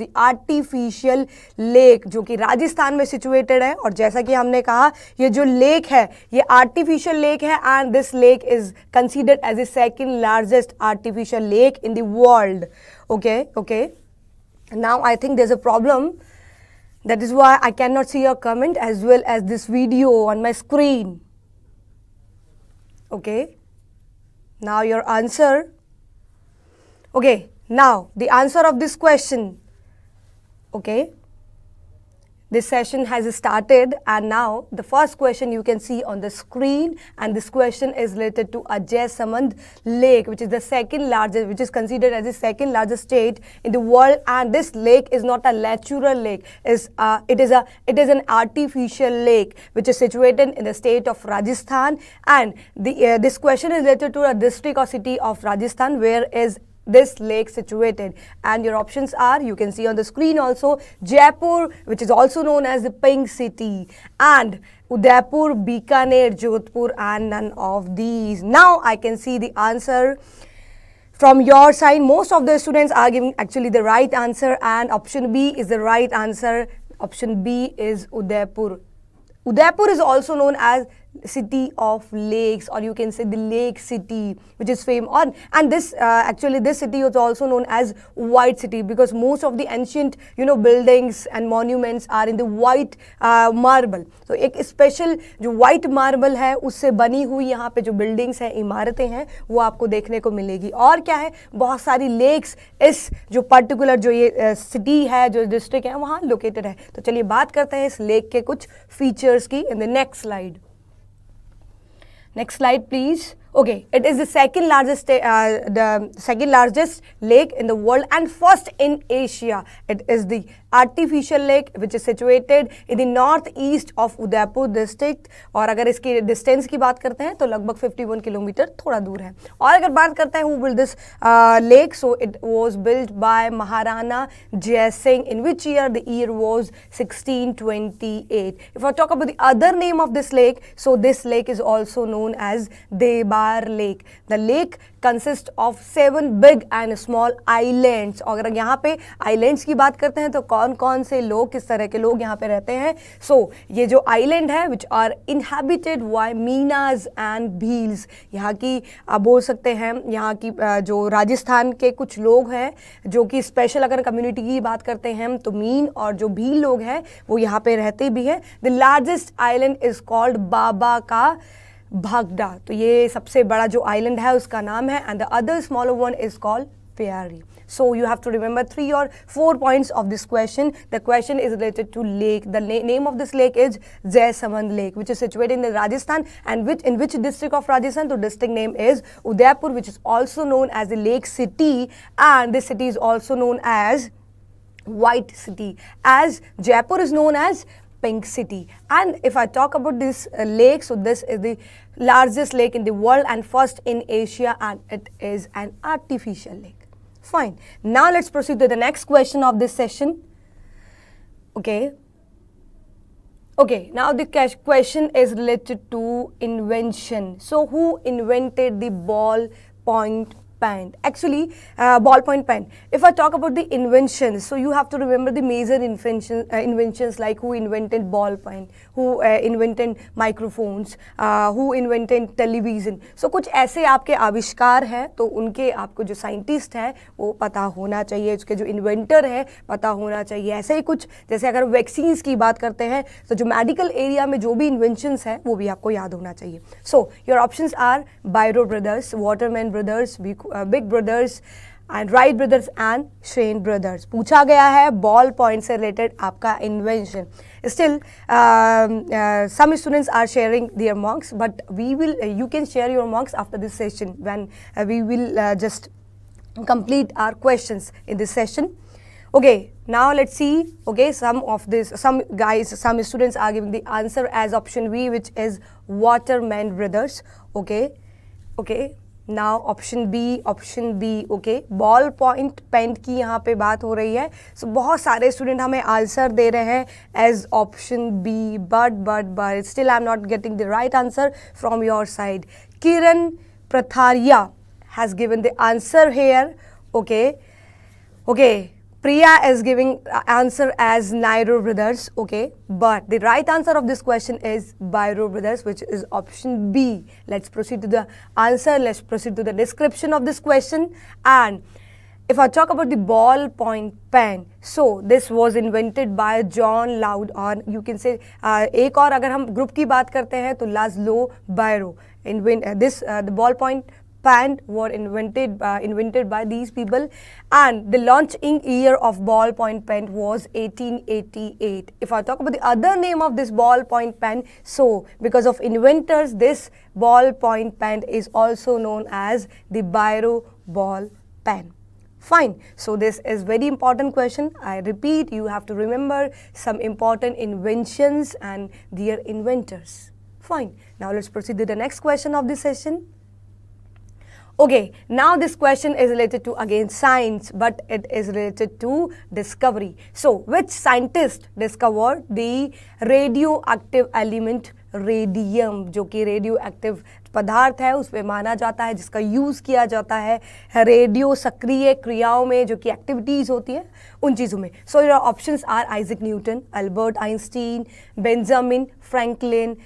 The artificial lake जो कि राजस्थान में सिचुएटेड है और जैसा कि हमने कहा ये जो लेक है ये आर्टिफिशियल लेक है and this lake is considered as a second largest artificial lake in the world okay okay now I think there is a problem that is why I can not see your comment as well as this video on my screen okay now your answer okay now the answer of this question Okay? This session has started and now the first question you can see on the screen and this question is related to Ajay Samand Lake which is the second largest which is considered as the second largest state in the world and this lake is not a natural lake is uh, it is a it is an artificial lake which is situated in the state of Rajasthan and the uh, this question is related to a district or city of Rajasthan where is this lake situated and your options are you can see on the screen also Jaipur which is also known as the pink city and Udaipur, Bikaner, Jodhpur and none of these. Now I can see the answer from your side. Most of the students are giving actually the right answer and option B is the right answer. Option B is Udaipur. Udaipur is also known as city of lakes or you can say the lake city which is famed on and this uh, actually this city was also known as white city because most of the ancient you know buildings and monuments are in the white uh, marble so ek special jo white marble hai usse bani hui yahan pe jo buildings hai imaratein hain wo aapko dekhne ko milegi aur kya hai bahut sari lakes is jo particular jo ye uh, city hai jo district hai wahan located hai to chaliye baat karte hain is lake ke kuch features ki in the next slide Next slide, please. Okay, it is the second largest uh, the second largest lake in the world and first in Asia. It is the artificial lake which is situated in the north east of Udaipur district और अगर इसकी distance की बात करते हैं तो लगभग 51 kilometre थोड़ा दूर है और अगर बात करते हैं who build this lake so it was build by Maharana Jai Singh in which year the year was sixteen twenty eight if I talk about the other name of this lake so this lake is also known as Debar lake the lake consist of seven big and small islands और अगर यहाँ पे islands की बात करते हैं तो कौन कौन से लोग किस तरह के लोग यहाँ पे रहते हैं सो so, ये जो आइलैंड है which are inhabited by Meenas and Bhils यहाँ की आप बोल सकते हैं यहाँ की जो राजस्थान के कुछ लोग हैं जो कि स्पेशल अगर कम्युनिटी की बात करते हैं तो मीन और जो भील लोग हैं वो यहाँ पे रहते भी हैं the largest island is called Baba ka Bhagda तो ये सबसे बड़ा जो आइलैंड है उसका नाम है and the other smaller one is called Pyari So you have to remember three or four points of this question. The question is related to lake. The na name of this lake is Jaisamand Lake, which is situated in the Rajasthan and which in which district of Rajasthan? The district name is Udaipur, which is also known as the Lake City, and this city is also known as White City. As Jaipur is known as Pink City. And if I talk about this uh, lake, so this is the largest lake in the world and first in Asia, and it is an artificial lake. Fine. Now let's proceed to the next question of this session. Okay. Okay, now the question is related to invention. So, who invented the ball point pen actually uh, ballpoint pen if i talk about the inventions so you have to remember the major inventions uh, inventions like who invented ballpoint who uh, invented microphones uh, who invented television so kuch aise aapke आविष्कार हैं to unke aapko jo scientist hai wo pata hona chahiye uske jo inventor hai pata hona chahiye aise hi kuch jaise agar vaccines ki baat karte hain so jo medical area mein jo bhi inventions hai wo bhi aapko yaad hona chahiye so your options are byro brothers waterman brothers big brothers and Wright brothers and Shane brothers पूछा गया है ball point से related आपका invention still some students are sharing their mocks but we will you can share your mocks after this session when we will just complete our questions in this session. Okay, now let's see, okay, some of this, some guys, some students are giving the answer as option V, which is Waterman Brothers, okay, okay, now option B option B okay ball point pen की यहाँ पे बात हो रही है so so, बहुत सारे student हमें आंसर दे रहे हैं as option B but but but still I am not getting the right answer from your side Kiran Prathariya has given the answer here okay okay Priya is giving answer as Nairo brothers, okay. But the right answer of this question is byro brothers, which is option B. Let's proceed to the answer. Let's proceed to the description of this question. And if I talk about the ball point pen, so this was invented by John Loud or you can say uh, एक और अगर हम group की बात करते हैं तो when uh, this uh, the ball point pant were invented uh, invented by these people and the launching year of ballpoint pen was 1888 if i talk about the other name of this ballpoint pen so because of inventors this ballpoint pen is also known as the biro ball pen fine so this is very important question i repeat you have to remember some important inventions and their inventors fine now let's proceed to the next question of this session Okay, now this question is related to again science, but it is related to discovery. So, which scientist discovered the radioactive element radium जो कि radio active पदार्थ है उस पर माना जाता है जिसका यूज़ किया जाता है रेडियो सक्रिय क्रियाओं में जो कि एक्टिविटीज़ होती हैं उन चीज़ों में so your options are Isaac Newton Albert Einstein Benjamin Franklin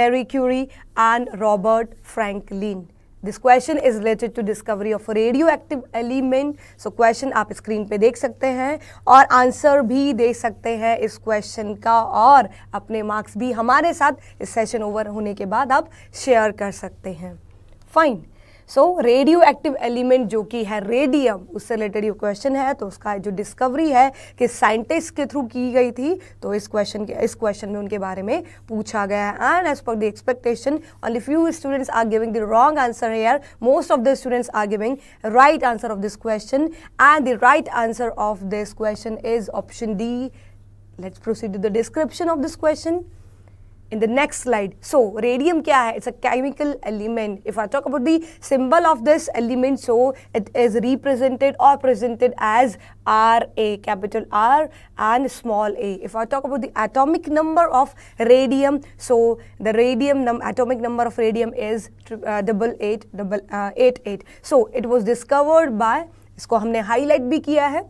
Marie Curie and Robert Franklin this question is related to discovery of radioactive element so question आप स्क्रीन पे देख सकते हैं और आंसर भी देख सकते हैं इस क्वेश्चन का और अपने मार्क्स भी हमारे साथ इस सेशन ओवर होने के बाद आप शेयर कर सकते हैं fine so radioactive element जो कि है रेडियम उससे रिलेटेड ये क्वेश्चन है तो उसका जो डिस्कवरी है कि साइंटिस्ट के थ्रू की गई थी तो इस क्वेश्चन के इस क्वेश्चन में उनके बारे में पूछा गया है and as per the expectation only few students are giving the wrong answer here most of the students are giving right answer of this question and the right answer of this question is option D let's proceed to the description of this question in the next slide. So radium kya hai? It's a chemical element. If I talk about the symbol of this element, so it is represented or presented as RA, capital R and small a. If I talk about the atomic number of radium, so the radium num atomic number of radium is uh, double eight, uh, So it was discovered by इसको हमने highlight भी किया है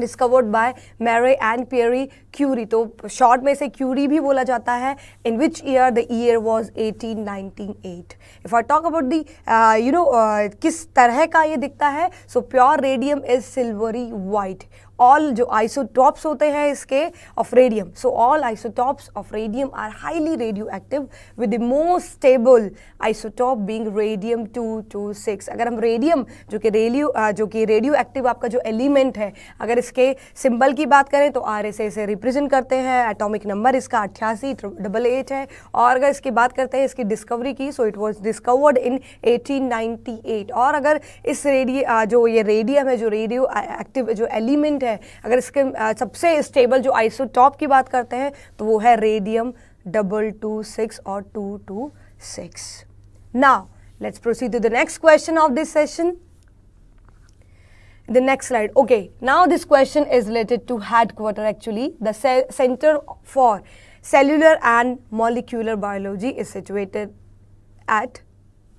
discovered by Marie and Pierre Curie तो short में से Curie भी बोला जाता है in which year the year was eight if I talk about the you know किस तरह का ये दिखता है so pure radium is silvery white all जो आइसोटॉप्स होते हैं इसके of radium so all isotopes of radium are highly radioactive with the most stable isotope being radium to two six अगर हम रेडियम जो कि रेडियो जो कि रेडियो एक्टिव आपका जो एलिमेंट है अगर इसके सिंबल की बात करें तो आर एस से रिप्रेजेंट करते हैं एटॉमिक नंबर इसका अट्ठासी डबल एट है और अगर इसकी बात करते हैं इसकी डिस्कवरी की so it was discovered in eight और अगर इस रेडियो जो ये रेडियम है जो रेडियो एक्टिव जो एलिमेंट पॉइंट है अगर इसके सबसे स्टेबल जो आइसोटॉप की बात करते हैं तो वो है रेडियम डबल टू सिक्स और टू टू सिक्स ना let's proceed to the next question of this session the next slide okay now this question is related to headquarter actually the center for cellular and molecular biology is situated at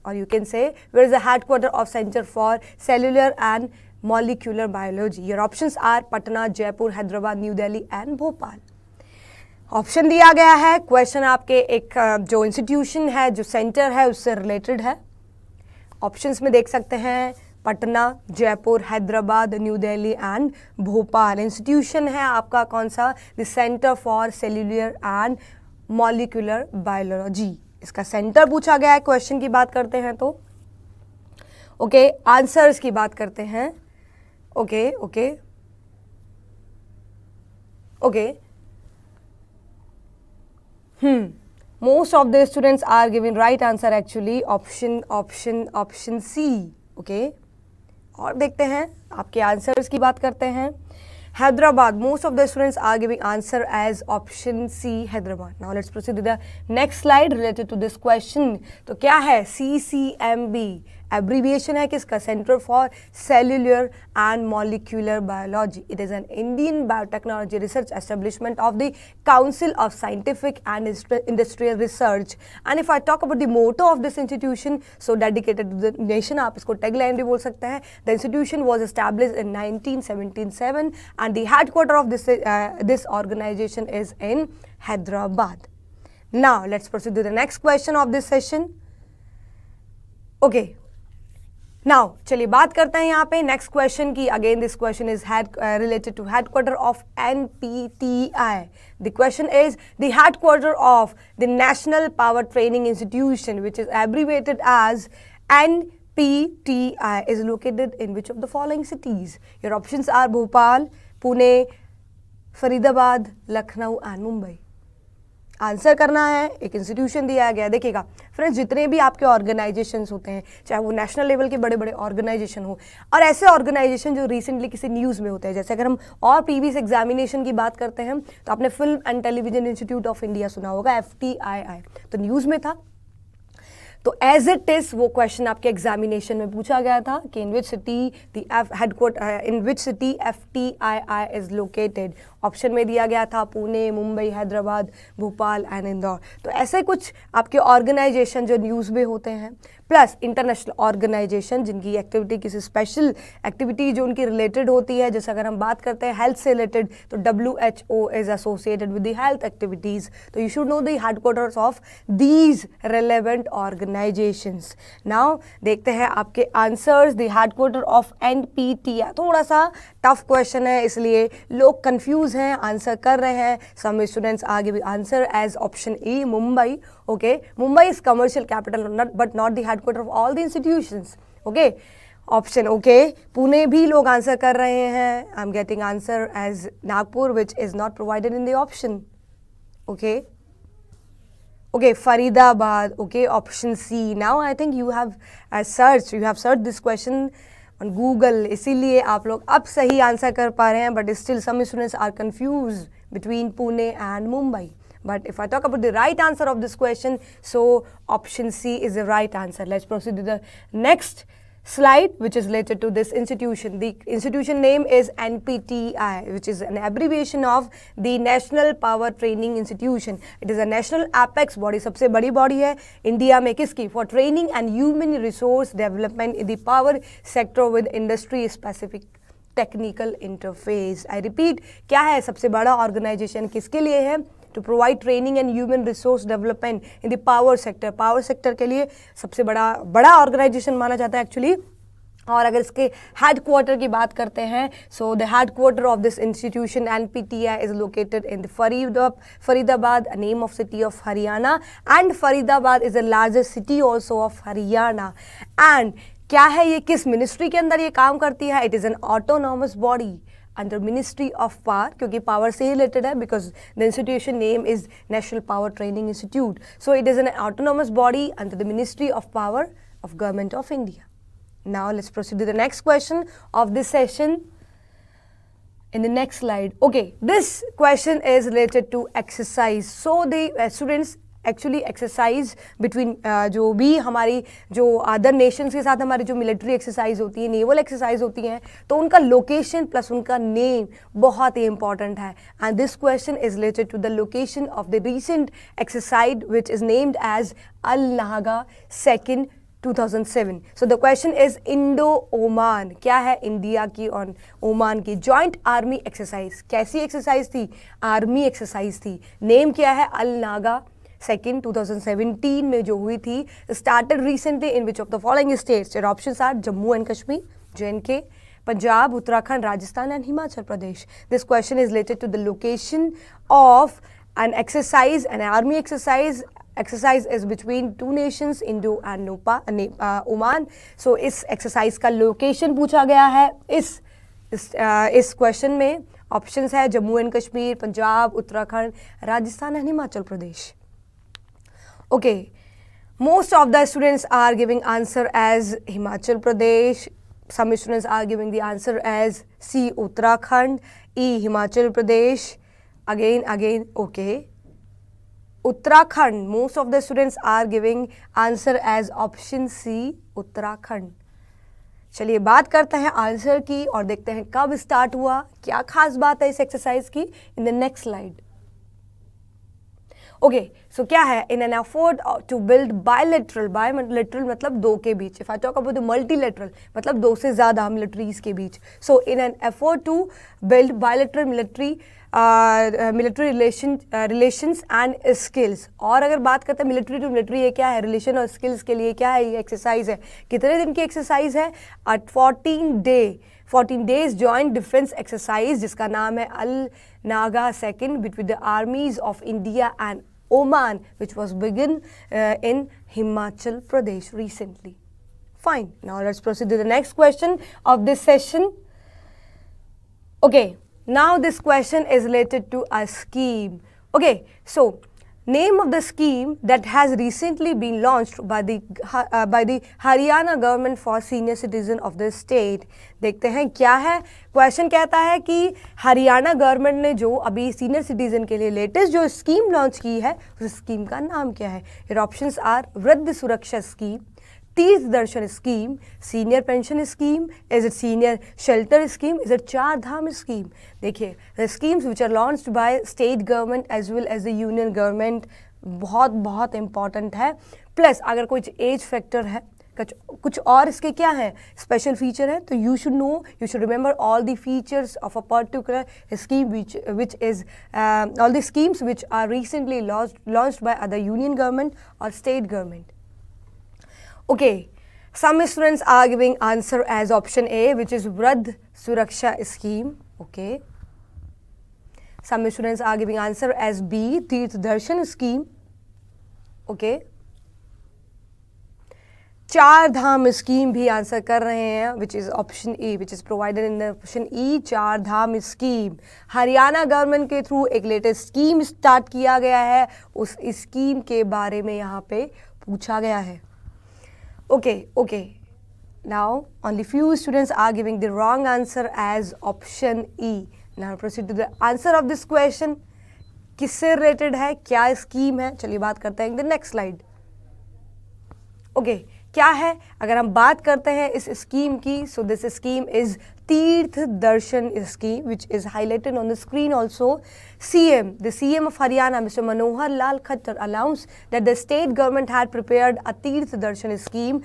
or you can say where is the headquarter of center for cellular and molecular biology Your options are Patna Jaipur Hyderabad New Delhi and Bhopal option दिया गया है question आपके एक जो institution है जो centre है उससे रिलेटेड है ऑप्शंस में देख सकते हैं पटना जयपुर हैदराबाद न्यू दिल्ली एंड भोपाल इंस्टीट्यूशन है आपका कौन सा the centre for cellular and molecular biology इसका सेंटर पूछा गया है क्वेश्चन की बात करते हैं तो ओके okay, आंसर्स की बात करते हैं okay okay okay hmm most of the students are given right answer actually option option option C okay और देखते हैं आपके आंसर्स की बात करते हैं Hyderabad most of the students are giving answer as option C Hyderabad now let's proceed the next slide related to this question तो क्या है C C M B abbreviation hai kiska center for cellular and molecular biology it is an indian biotechnology research establishment of the council of scientific and industrial research and if i talk about the motto of this institution so dedicated to the nation aap isko tagline bhi bol sakte hain the institution was established in 1977 and the headquarter of this uh, this organization is in hyderabad now let's proceed to the next question of this session okay now चलिए बात करते हैं यहाँ पे next question की again this question is head related to headquarter of N P T I the question is the headquarter of the national power training institution which is abbreviated as N P T I is located in which of the following cities your option are Bhopal Pune Faridabad Lucknow and Mumbai answer करना है एक institution दिया गया देखिएगा friends जितने भी आपके organisation होते हैं चाहे वो नेशनल लेवल के बड़े बड़े ऑर्गेनाइजेशन हो और ऐसे ऑर्गेनाइजेशन जो रिसेंटली किसी न्यूज़ में होते हैं जैसे अगर हम और प्रीवियस एग्जामिनेशन की बात करते हैं तो आपने film and television institute of India सुना होगा एफ तो न्यूज़ में था तो एज इट इज वो क्वेश्चन आपके एग्जामिनेशन में पूछा गया था कि in which city the F headquarter in which city F T I I is located option में दिया गया था पुणे मुंबई हैदराबाद भोपाल एंड इंदौर तो ऐसे कुछ आपके ऑर्गेनाइजेशन जो न्यूज़ में होते हैं प्लस इंटरनेशनल ऑर्गेनाइजेशन जिनकी एक्टिविटी किसी स्पेशल एक्टिविटी जो उनकी रिलेटेड होती है जैसे अगर हम बात करते हैं हेल्थ से रिलेटेड तो W H O is associated with the health activities तो you should know the headquarters of these relevant organisations now देखते हैं आपके answers the headquarter of N P T थोड़ा सा टफ क्वेश्चन है इसलिए लोग कंफ्यूज हैं आंसर कर रहे हैं सम स्टूडेंट्स आगे भी answer as option E Mumbai okay Mumbai is commercial capital but not the headquarter of all the institution okay option okay Pune भी लोग आंसर कर रहे हैं I am getting answer as Nagpur which is not provided in the option okay okay Faridabad okay option C now I think you have search you have search this question on Google इसीलिए आप लोग अब सही answer कर पा रहे हैं but still some students are confuse between Pune and Mumbai but if I talk about the right answer of this question so option C is the right answer let's proceed the next slide which is related to this institution. The institution name is NPTI which is an abbreviation of the National Power Training Institution. It is a national apex body, sabse badi body hai india mein kiski for training and human resource development in the power sector with industry specific technical interface I repeat क्या है सबसे बड़ा organisation किसके लिए है to provide training and human resource development in the power sector power sector के लिए सबसे बड़ा बड़ा organization माना जाता है actually और अगर इसके हेड क्वार्टर की बात करते हैं so the headquarter of this institution N P T I is located in Farid Faridabad name of city of Haryana and Faridabad is the largest city also of Haryana and क्या है ये किस मिनिस्ट्री के अंदर ये काम करती है it is an autonomous body under Ministry of Power because power is related because the institution name is National Power Training Institute. So it is an autonomous body under the Ministry of Power of Government of India. Now let's proceed to the next question of this session. In the next slide, okay, this question is related to exercise. So the uh, students actually exercise between जो भी हमारी जो other Nations के साथ हमारी जो military exercise होती है नेवल एक्सरसाइज होती हैं तो उनका लोकेशन प्लस उनका नेम बहुत ही इंपॉर्टेंट है and this question is related to the location of the recent exercise which is named as Al Nagah second 2007 so the question is Indo Oman क्या है इंडिया की और ओमान की joint army exercise कैसी exercise थी army exercise थी name क्या है Al Naga second two thousand seventeen में जो हुई थी start recently in which of the following states एर option are Jammu and Kashmir J and K Punjab Uttarakhand Rajasthan and Himachal Pradesh this question is related to the location of an exercise an army exercise exercise is between two nations Indo and नोपा Oman so इस exercise का location पूछा गया है इस इस question uh, में options है Jammu and Kashmir Punjab Uttarakhand Rajasthan and Himachal Pradesh okay most of the students are giving answer as Himachal Pradesh some students are giving the answer as C Uttarakhand E Himachal Pradesh again again okay Uttarakhand most of the students are giving answer as option C Uttarakhand चलिए बात करते हैं answer की और देखते हैं कब start हुआ क्या खास बात है इस एक्सरसाइज की in the next slide okay so क्या है in an effort to build bilateral मतलब दो के बीच if I talk about the multilateral मतलब दो से ज़्यादा मिलिट्रीज के बीच so in an effort to build bilateral military military relation relations and skills और अगर बात करते हैं मिलिट्री टू मिलिट्री ये क्या है रिलेशन और स्किल्स के लिए क्या है ये एक्सरसाइज है कितने दिन की एक्सरसाइज है at fourteen day fourteen days joint defence exercise जिसका नाम है Al Naga second between the armies of India and Oman, which was begun uh, in Himachal Pradesh recently. Fine. Now let's proceed to the next question of this session. Okay. Now this question is related to a scheme. Okay. So name of the scheme that has recently been launched by the uh, by the Haryana government for senior citizen of the state dekhte hain kya hai question kehta hai ki haryana government ne jo abhi senior citizen ke liye latest jo scheme launch ki hai us scheme ka naam kya hai your options are vriddh suraksha scheme Tirth Darshan scheme senior pension scheme is it senior shelter scheme is it Char Dham scheme देखिए the schemes which are launched by state government as well as the union government बहुत बहुत important है plus अगर कुछ age factor है कुछ कुछ और इसके क्या हैं स्पेशल फीचर हैं तो you should know you should remember all the features of a particular scheme which which is all the schemes which are recently launch launch by other union government और state government okay some students are giving answer as option A which is Vriddh Suraksha scheme okay some students are giving answer as B Tirth Darshan scheme okay चार Dham scheme भी answer कर रहे हैं which is option E which is provided in option E Char Dham scheme Haryana government के through एक latest scheme start किया गया है उस स्कीम के बारे में यहाँ पे पूछा गया है Okay, okay. Now, only few students are giving the wrong answer as option E. Now, proceed to the answer of this question. किससे रिलेटेड है क्या स्कीम है चलिए बात करते हैं द नेक्स्ट स्लाइड ओके क्या है अगर हम बात करते हैं इस स्कीम की so this scheme is Tirth Darshan scheme which is highlighted on the screen also C M the C M of Haryana mister Manohar Lal Khattar announce that the state government had prepared a Tirth Darshan scheme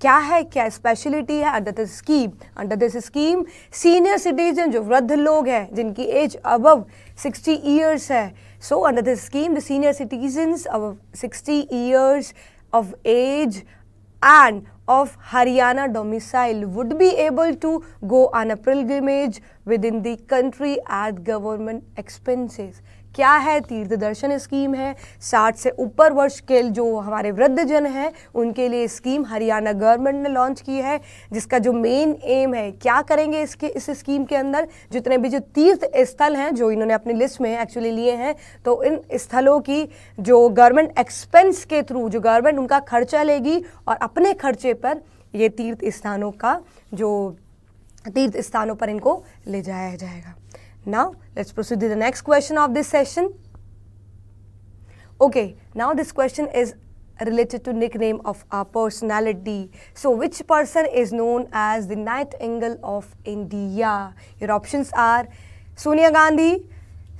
क्या है क्या स्पेशलिटी है under this scheme under this scheme senior citizen जो वृद्ध लोग हैं जिनकी as above 60 years है so under this scheme the senior citizen above 60 years of age and of Haryana domicile would be able to go on a pilgrimage within the country at government expenses. क्या है तीर्थ Darshan scheme है साठ से ऊपर वर्ष के जो हमारे वृद्धजन हैं उनके लिए स्कीम हरियाणा गवर्नमेंट ने लॉन्च की है जिसका जो मेन एम है क्या करेंगे इसके इस स्कीम के अंदर जितने भी जो तीर्थ स्थल हैं जो इन्होंने अपनी लिस्ट में एक्चुअली लिए हैं तो इन स्थलों की जो गवर्नमेंट एक्सपेंस के थ्रू जो गवर्नमेंट उनका खर्चा लेगी और अपने खर्चे पर ये तीर्थ स्थानों का जो तीर्थ स्थानों पर इनको ले जाया जाएगा Now, let's proceed to the next question of this session. Okay, now this question is related to nickname of our personality. So, which person is known as the Nightingale of India? Your options are Sonia Gandhi,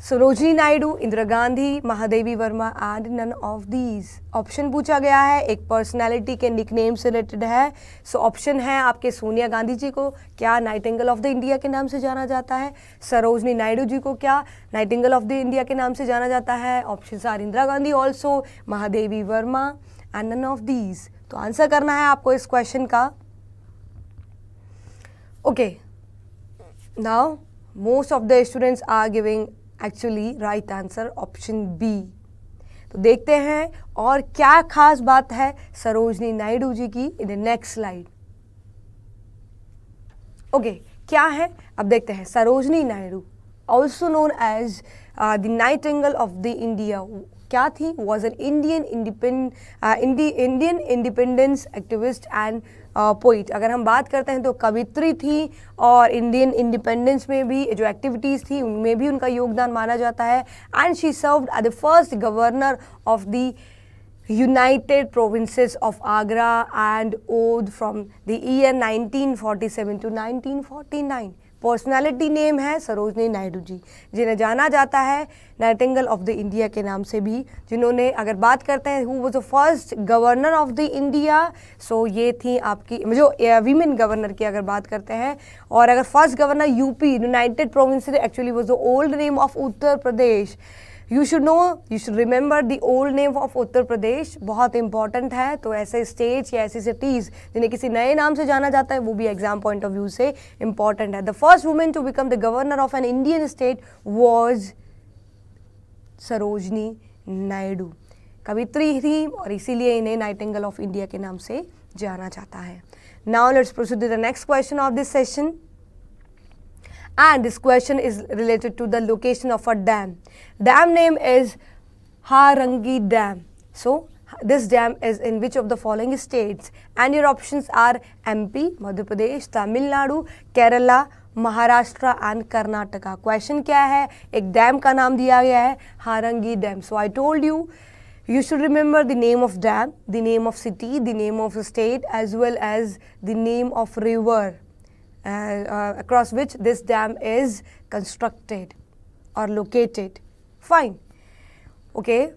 Sarojini Naidu Indira Gandhi Mahadevi Verma and none of these option पूछा गया है एक personality के nickname से related है so so, option है आपके सोनिया गांधी जी को क्या नाइटिंगल ऑफ द इंडिया के नाम से जाना जाता है सरोजनी नायडू जी को क्या नाइटिंगल ऑफ द इंडिया के नाम से जाना जाता है option are Indira Gandhi also Mahadevi Verma and none of these तो आंसर करना है आपको इस क्वेश्चन का okay now most of the students are giving actually right answer option B तो देखते हैं और क्या खास बात है सरोजनी नायडू जी की in the next slide okay क्या है अब देखते हैं Sarojini Naidu also known as the angle of the India क्या थी was an Indian independ Indian independence activist and poet अगर हम बात करते हैं तो कवित्री थी और इंडियन इंडिपेंडेंस में भी जो एक्टिविटीज़ थी उनमें भी उनका योगदान माना जाता है and she serve at the first governor of the United Provinces of Agra and Oudh from the year 1947 to 1949. Personality name है सरोजनी नायडू जी जिन्हें जाना जाता है नाइटिंगल ऑफ द इंडिया के नाम से भी जिन्होंने अगर बात करते हैं who was the first governor of the India so ये थी आपकी जो वीमेन गवर्नर की अगर बात करते हैं और अगर first governor UP United Province actually was the old name of Uttar Pradesh you should know you should remember the old name of Uttar Pradesh बहुत इंपॉर्टेंट है तो ऐसे स्टेट्स या ऐसी सिटीज़ जिन्हें किसी नए नाम से जाना जाता है वो भी एग्जाम पॉइंट ऑफ व्यू से इंपॉर्टेंट है the first women to become the governor of an Indian state was Sarojini Naidu कवित्री थी और इसीलिए इन्हें नाइटिंगल ऑफ इंडिया के नाम से जाना जाता है now let's proceed to the next question of this session and this question is related to the location of a dam. Dam name is Harangi Dam. So, this dam is in which of the following states? And your options are MP, Madhya Pradesh, Tamil Nadu, Kerala, Maharashtra, and Karnataka. Question: क्या है एक dam का नाम दिया गया है Harangi Dam. So, I told you, you should remember the name of dam the name of city the name of state as well as the name of river uh, across which this dam is constructed or located. Fine. Okay.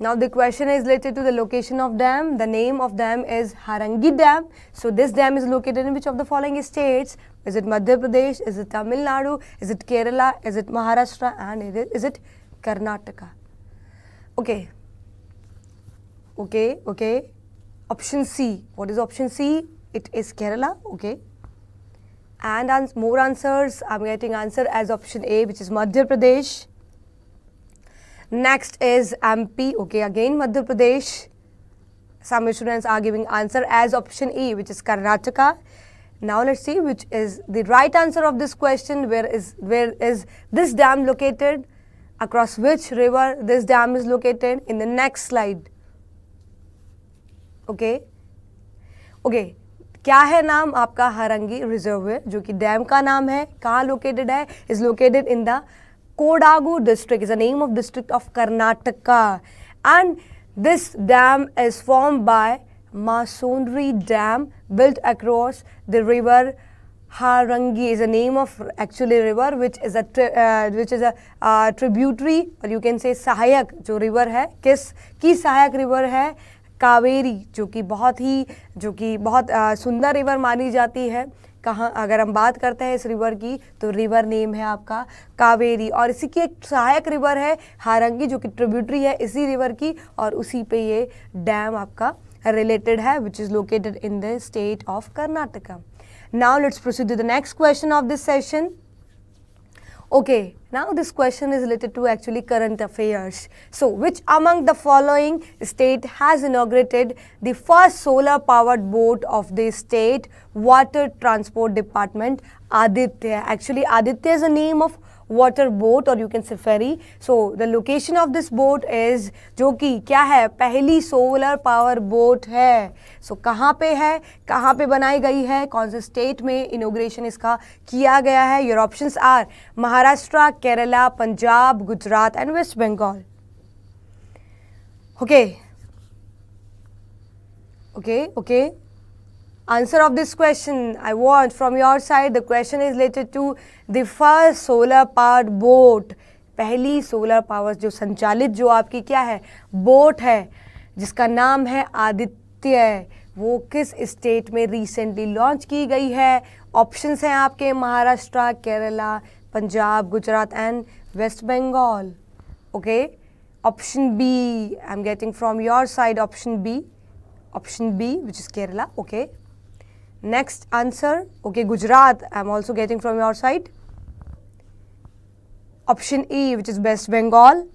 Now the question is related to the location of dam. The name of dam is Harangi Dam. So this dam is located in which of the following states? Is it Madhya Pradesh? Is it Tamil Nadu? Is it Kerala? Is it Maharashtra? And is it Karnataka? Okay. Okay, okay. Option C. What is option C? It is Kerala. Okay. And ans more answers. I'm getting answer as option A, which is Madhya Pradesh. Next is MP. Okay, again Madhya Pradesh. Some students are giving answer as option E, which is Karnataka. Now let's see which is the right answer of this question. Where is where is this dam located? Across which river this dam is located? In the next slide. Okay. Okay. क्या है नाम आपका हरंगी reserve जो कि dam का नाम है कहाँ लोकेटेड है is located in the Kodagu district is a name of district of Karnataka and this dam is form by masonry dam built across the river Harangi is a name of actually river which is a which is a tributary और you can say सहायक जो river है किस की सहायक river है कावेरी जो कि बहुत ही जो कि बहुत सुंदर रिवर मानी जाती है कहाँ अगर हम बात करते हैं इस रिवर की तो रिवर नेम है आपका कावेरी और इसी की एक सहायक रिवर है हारंगी जो कि ट्रिब्यूटरी है इसी रिवर की और उसी पे ये डैम आपका रिलेटेड है which is located in the state of Karnataka now let's proceed to the next question of this session Okay, now this question is related to actually current affairs. So, which among the following state has inaugurated the first solar powered boat of the state water transport department Aditya? Actually, Aditya is the name of water boat और you can say ferry so the location of this boat is जो कि क्या है पहली solar power boat है so so, कहाँ पे है कहाँ पे बनाई गई है कौन से स्टेट में इनोग्रेशन इसका किया गया है your option are Maharashtra Kerala Punjab Gujarat and West Bengal okay okay okay answer of this question I want from your side. The question is related to the first solar powered boat. पहली सोलर पावर जो संचालित जो आपकी क्या है बोट है जिसका नाम है आदित्य वो किस स्टेट में रिसेंटली लॉन्च की गई है ऑप्शंस हैं आपके Maharashtra Kerala Punjab Gujarat and West Bengal okay option B I am getting from your side option B option B which is Kerala okay Next answer, okay, Gujarat, I'm also getting from your side. Option E, which is West Bengal,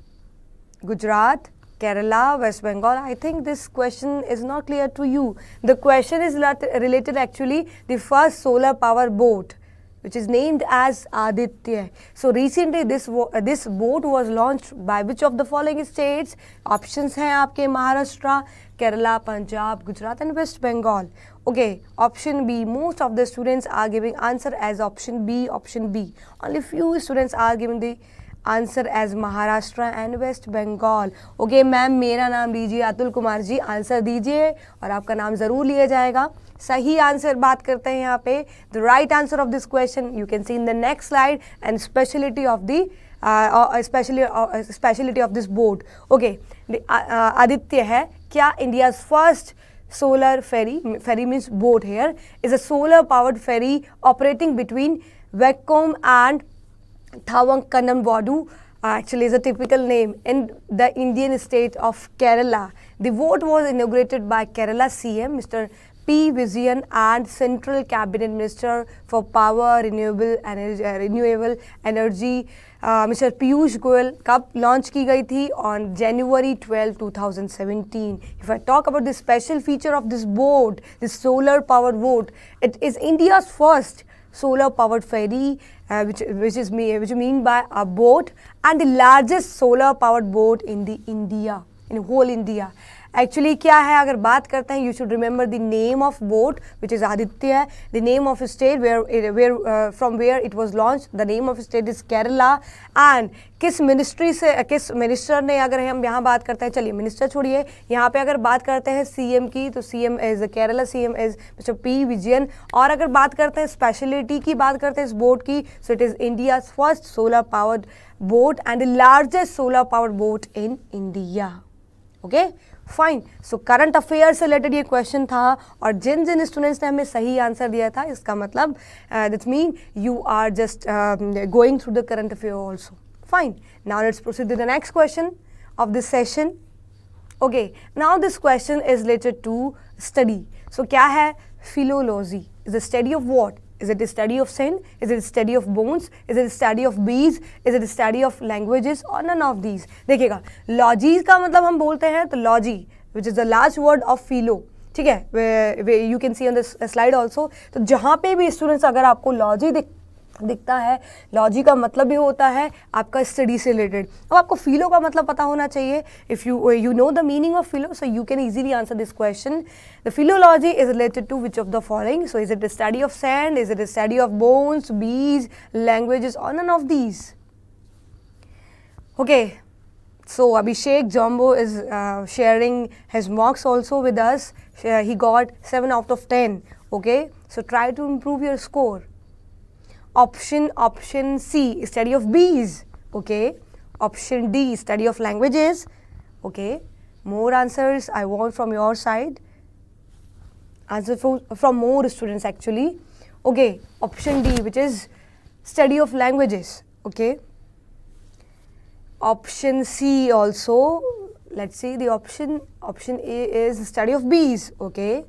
Gujarat, Kerala, West Bengal. I think this question is not clear to you. The question is related actually the first solar power boat which is named as Aditya. So recently this uh, this boat was launched by which of the following states? Options हैं आपके Maharashtra, Kerala, Punjab, Gujarat and West Bengal. okay option b most of the students are giving answer as option b option b only few students are giving the answer as Maharashtra and West Bengal okay ma'am मेरा नाम लीजिए अतुल कुमार जी answer दीजिए और आपका नाम ज़रूर लिया जाएगा सही आंसर बात करते हैं यहाँ पे the right answer of this question you can see in the next slide and speciality of the speciality of this board okay Aditya है क्या India first solar ferry, ferry means boat here, is a solar powered ferry operating between Wekkom and Thawangkanamwadu uh, actually is a typical name in the Indian state of Kerala. The boat was inaugurated by Kerala CM Mr. P. Vijayan and Central Cabinet Minister for Power, Renewable, Energy, uh, Renewable Energy Mr. Piyush Goyal कब launch की on January 12, 2017. If I talk about the special feature of this boat, this solar powered boat, it is India's first solar powered ferry uh, which, which mean by a boat and the largest solar powered boat in the India, in whole India. Actually क्या है अगर बात करते हैं you should remember the name of boat which is Aditya the name of state where where from where it was launch the name of state is Kerala and किस ministry से किस minister ने अगर हम यहाँ बात करते हैं चलिए मिनिस्टर छोड़िए यहाँ पे अगर बात करते हैं सीएम की तो CM as Kerala CM as Mr P Vijayan और अगर बात करते हैं स्पेशलिटी की बात करते हैं इस बोट की so it is India first solar powered boat and the largest solar powered boat in India okay fine so current affair से रिलेटेड ये क्वेश्चन था और जिन जिन स्टूडेंट्स ने हमें सही आंसर दिया था इसका मतलब that mean you are just going through the current affair also fine now let's proceed the next question of this session okay now this question is related to study so क्या है philology is the study of what Is it a study of sin? Is it a study of bones? Is it a study of bees? Is it a study of languages? Or none of these? देखिएगा logy ka matlab hum bolte hain to logy which is the last word of philo ठीक है you can see on the slide also तो जहाँ पे भी students अगर आपको logy दिख दिखता है लॉजी का मतलब भी होता है आपका स्टडी से रिलेटेड अब आपको फीलो का मतलब पता होना चाहिए if you you know the meaning of philo so you can easily answer this question the philology is related to which of the following so is it study of sand is it study of bones bees is on an of these okay so Abhishek जॉम्बो is sharing has mocks also with with ही Uh, seven out of ten okay so try to improve your score option option C study of bees okay option D study of languages okay more answers I want from your side answer from, from more students actually okay option D which is study of languages okay option C also let's see the option option A is study of bees okay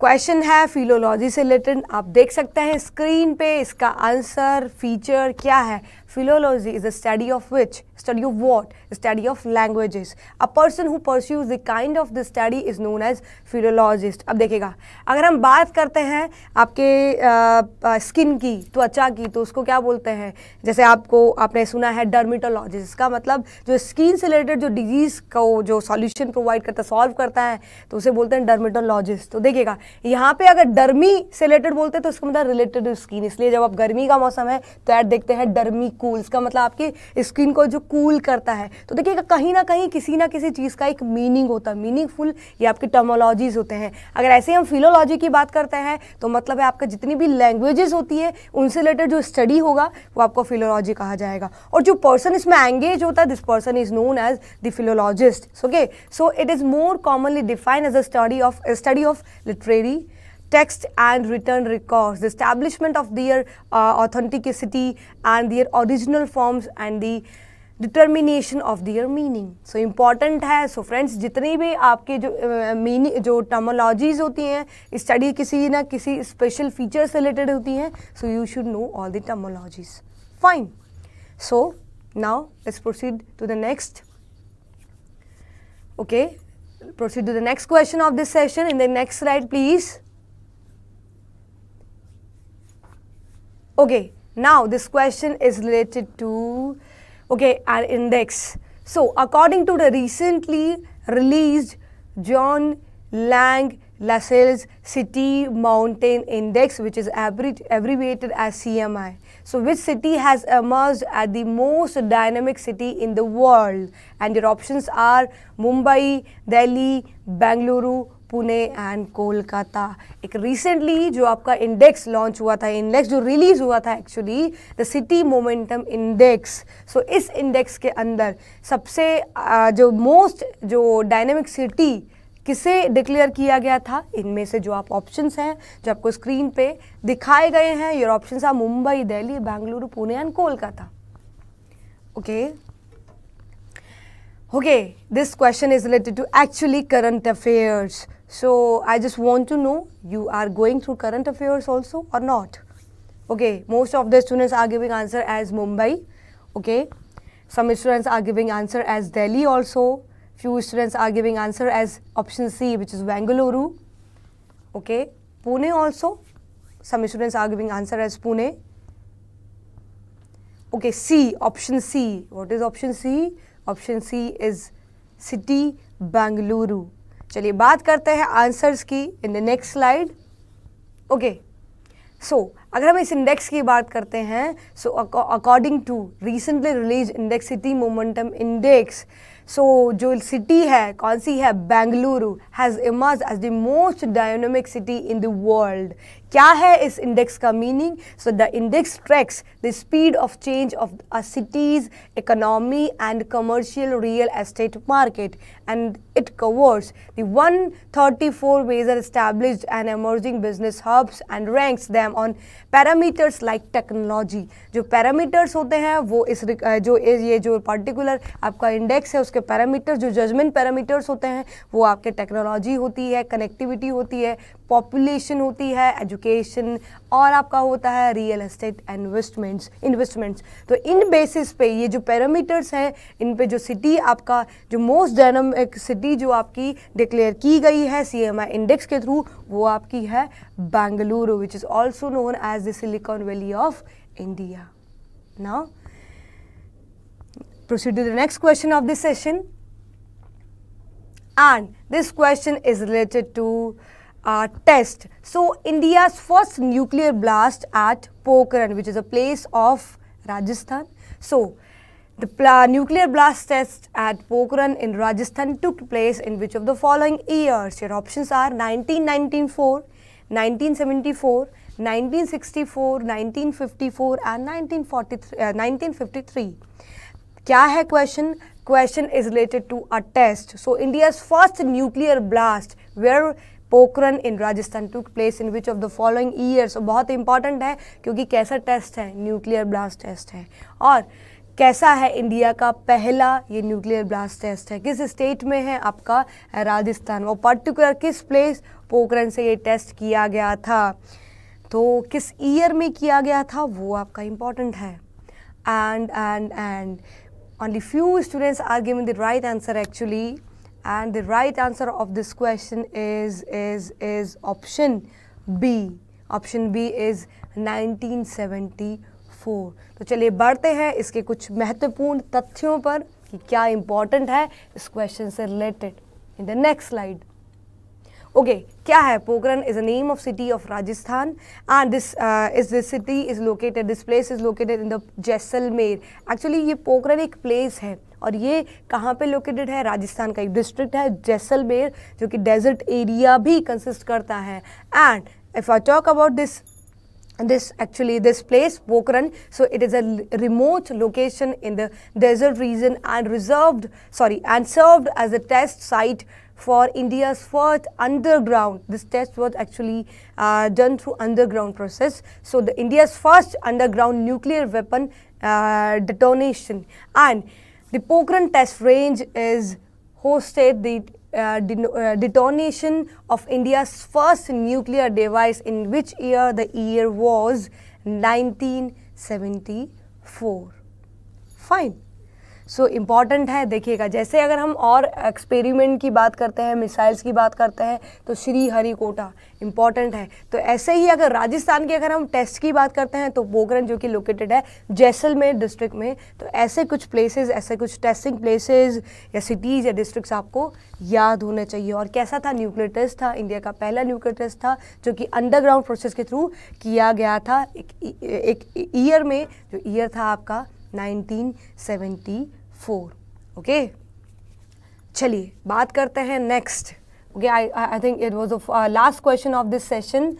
question है philology से related आप देख सकते हैं screen पे इसका answer feature क्या है philology is the study of which study of what study of languages a person who pursues the kind of this study is known as philologist अब देखिएगा अगर हम बात करते हैं आपके स्किन की त्वचा की तो उसको क्या बोलते हैं जैसे आपको आपने सुना है डर्मेटोलॉजिस्ट इसका मतलब जो स्किन से रिलेटेड जो डिजीज़ को जो सॉल्यूशन प्रोवाइड करता है सॉल्व करता है तो उसे बोलते हैं डर्मेटोलॉजिस्ट तो देखिएगा यहाँ पे अगर डर्मी से रिलेटेड बोलते हैं तो इसका मतलब रिलेटेड स्किन इसलिए जब आप गर्मी का मौसम है तो ऐड देखते हैं डर्मी कूल इसका मतलब आपकी स्किन को जो कूल करता है तो देखिएगा कहीं ना कहीं किसी ना किसी चीज़ का एक मीनिंग होता है मीनिंगफुल ये आपके टर्मोलॉजीज होते हैं अगर ऐसे हम फिलोलॉजी की बात करते हैं तो मतलब है आपका जितनी भी लैंग्वेजेस होती है उनसे रिलेटेड जो स्टडी होगा वो आपको फिलोलॉजी कहा जाएगा और जो पर्सन इसमें एंगेज होता है this person is known as the philologist okay so it is more commonly defined as a study of study of literary text and written records, the establishment of their uh, authenticity and their original forms and the determination of their meaning so important है so so friends जितनी भी आपके जो मीनि uh, जो terminologies होती हैं study किसी ना किसी स्पेशल फीचर से रिलेटेड होती हैं so you should know all the terminologies fine so now let's proceed to the next okay proceed to the next question of this session in the next right please okay now this question is related to okay, an index. So, according to the recently released John Lang Lascelles City Mountain Index, which is abbreviated as CMI. So, which city has emerged as the most dynamic city in the world? And your options are Mumbai, Delhi, Bangalore, Pune and Kolkata एक recently जो आपका index launch हुआ था index जो release हुआ था actually the city momentum index so इस index के अंदर सबसे जो मोस्ट जो डायनेमिक सिटी किसे डिक्लेयर किया गया था इनमें से जो आप ऑप्शंस हैं जो आपको स्क्रीन पे दिखाए गए हैं your options are Mumbai Delhi Bengaluru Pune and Kolkata okay okay. Okay, this question is related to actually current affairs. So I just want to know you are going through current affairs also or not? Okay, most of the students are giving answer as Mumbai. Okay, some students are giving answer as Delhi also. Few students are giving answer as option C which is Bangalore. Okay, Pune also. Some students are giving answer as Pune. Okay, C, option C. What is option C? Option C is city Bengaluru चलिए बात करते हैं answers की in the next slide okay so अगर हम इस index की बात करते हैं so according to recently release index city momentum index so जो सिटी है कौन सी है Bengaluru has emerge as the most dynamic city in the world क्या है इस इंडेक्स का meaning so the index tracks the speed of change of a city's economy and commercial real estate market and it covers the one thirty four major establish and emerging business hubs and ranks them on parameters like technology जो parameters होते हैं वो इस जो ये जो particular आपका index है उसके पैरामीटर्स जो जजमेंट पैरामीटर्स होते हैं वो आपके टेक्नोलॉजी होती है कनेक्टिविटी होती है पॉपुलेशन होती है एजुकेशन और आपका होता है रियल एस्टेट इन्वेस्टमेंट्स इन्वेस्टमेंट्स तो इन बेसिस पे ये जो पैरामीटर्स हैं इन पे जो सिटी आपका जो मोस्ट डायनामिक सिटी जो आपकी डिक्लेयर की गई है सी इंडेक्स के थ्रू वो आपकी है Bengaluru which is also known as the silicon valley of India now proceed to the next question of this session and this question is related to uh, test. So, India's first nuclear blast at Pokhran, which is a place of Rajasthan. So, the nuclear blast test at Pokhran in Rajasthan took place in which of the following years? Your options are 1994, 1974, 1964, 1954 and 1943, uh, 1953. क्या है Question is related to a test. So India's first nuclear blast where Pokhran in Rajasthan took place in which of the following years बहुत important है क्योंकि कैसा test है nuclear blast test है और कैसा है इंडिया का पहला ये न्यूक्लियर ब्लास्ट टेस्ट है किस स्टेट में है आपका राजस्थान और पर्टिकुलर किस प्लेस पोकरन से ये टेस्ट किया गया था तो किस ईयर में किया गया था वो आपका इंपॉर्टेंट है and and and only few students are giving the right answer actually and the right answer of this question is is is option B option B is 1974 तो चलिए बढ़ते हैं इसके कुछ महत्वपूर्ण तथ्यों पर कि क्या इंपॉर्टेंट है इस क्वेश्चन से related in the next slide okay क्या है Pokhran is a name of city of Rajasthan and this is this city is located this place is located in the Jaisalmer actually ये पोकरण एक प्लेस है और ये कहाँ पे लोकेटेड है राजस्थान का एक डिस्ट्रिक्ट है जैसलमेर जो कि डेजर्ट एरिया भी कंसिस्ट करता है and if I talk about this this actually this place Pokhran so it is a remote location in the desert region and reserved sorry and served as a test site for India's first underground. This test was actually uh, done through underground process. So the India's first underground nuclear weapon uh, detonation and the Pokhran test range is hosted the uh, uh detonation of India's first nuclear device in which year the year was 1974. Fine. So so, important है देखिएगा जैसे अगर हम और experiment की बात करते हैं मिसाइल्स की बात करते हैं तो श्री हरिकोटा इम्पॉर्टेंट है तो ऐसे ही अगर राजस्थान की अगर हम टेस्ट की बात करते हैं तो बोगरन जो कि लोकेटेड है जैसलमेर डिस्ट्रिक्ट में तो ऐसे कुछ प्लेसेस ऐसे कुछ टेस्टिंग प्लेसेस या सिटीज़ या डिस्ट्रिक्ट आपको याद होने चाहिए और कैसा था न्यूक्लियर टेस्ट था इंडिया का पहला न्यूक्लियर टेस्ट था जो कि अंडरग्राउंड प्रोसेस के थ्रू किया गया था एक ईयर में जो ईयर था आपका 1974 ओके चलिए बात करते हैं next okay I I think it was last question of this session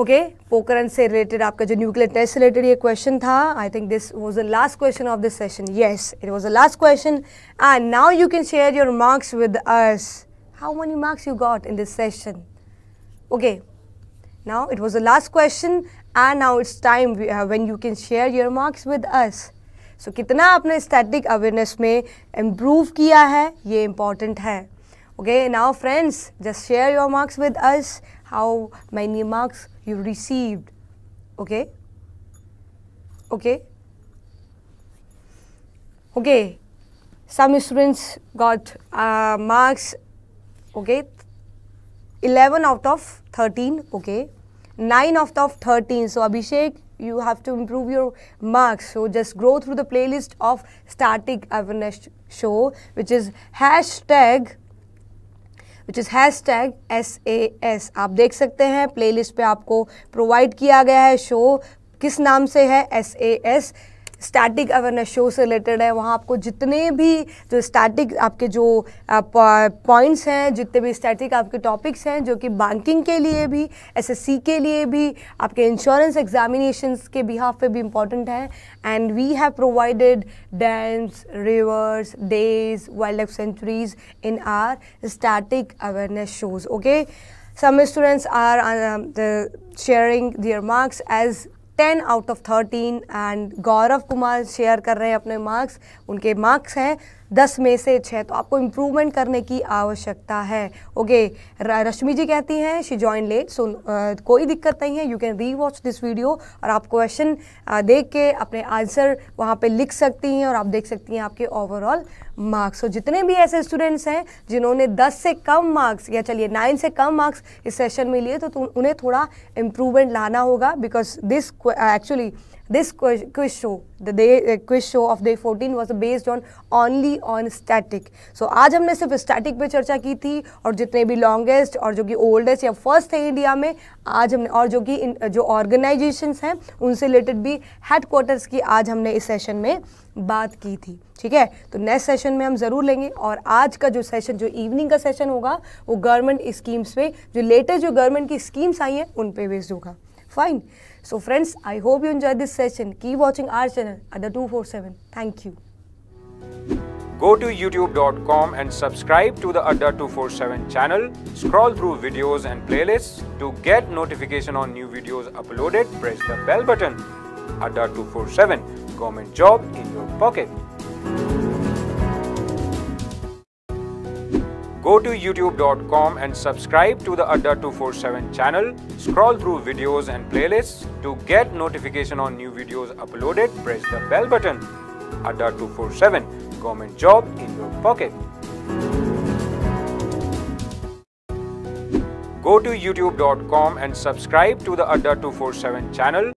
okay Pokhran से रिलेटेड आपका जो न्यूक्लियर टेस्ट रिलेटेड ये क्वेश्चन था I think this was the last question of this session yes it was the last question and now you can share your marks with us how many marks you got in this session okay now it was the last question and now it's time when you can share your marks with marks so so, कितना आपने static awareness में improve किया है ये important है okay now friends just share your marks with us how many marks you received okay okay okay some students got marks okay eleven out of thirteen okay nine out of thirteen so Abhishek you have to improve your marks so just go through the playlist of static awareness show which is hashtag which is hashtag tag S A S आप देख सकते हैं playlist पे आपको provide किया गया है show किस नाम से है S A S static awareness show से रिलेटेड है वहाँ आपको जितने भी जो स्टैटिक आपके जो पॉइंट्स हैं जितने भी स्टैटिक आपके टॉपिक्स हैं जो कि बैंकिंग के लिए भी एसएससी के लिए भी आपके इंश्योरेंस एग्जामिनेशंस के बिहाफ पे भी इम्पॉर्टेंट हैं and we have provided dams rivers days wild life sanctuaries in are static awareness shows okay some students are uh, the sharing their marks as ten out of thirteen and Gaurav Kumar share कर रहे हैं अपने marks उनके marks हैं दस में से छः तो आपको इम्प्रूवमेंट करने की आवश्यकता है ओके रश्मि जी कहती हैं शी जॉइन लेट सो कोई दिक्कत नहीं है you can rewatch this video और आप क्वेश्चन uh, देख के अपने आंसर वहाँ पे लिख सकती हैं और आप देख सकती हैं आपके ओवरऑल मार्क्स और जितने भी ऐसे स्टूडेंट्स हैं जिन्होंने 10 से कम मार्क्स या चलिए 9 से कम मार्क्स इस सेशन में लिए तो उन्हें थोड़ा इम्प्रूवमेंट लाना होगा because this actually This quiz, show, the day, uh, quiz show of day 14 was based on only on static. So aaj humne sirf static pe charcha ki thi aur jitne bhi longest aur jo ki oldest ya first है India में आज हमने और जो कि jo organizations hain unse related bhi headquarters ki aaj humne is session mein बात की थी ठीक है तो नेक्स्ट सेशन में हम ज़रूर लेंगे और आज का जो सेशन जो इवनिंग का सेशन होगा वो गवर्नमेंट स्कीम्स पे जो लेटेस्ट जो गवर्नमेंट की स्कीम्स आई हैं उन पे बेस्ड होगा fine So friends, I hope you enjoyed this session. Keep watching our channel at the 247. Thank you. Go to youtube.com and subscribe to the Adda 247 channel. Scroll through videos and playlists. To get notification on new videos uploaded, press the bell button. Adda 247, government job in your pocket. Go to youtube.com and subscribe to the Adda 247 channel. Scroll through videos and playlists. To get notification on new videos uploaded, press the bell button. Adda 247, government job in your pocket. Go to youtube.com and subscribe to the Adda 247 channel.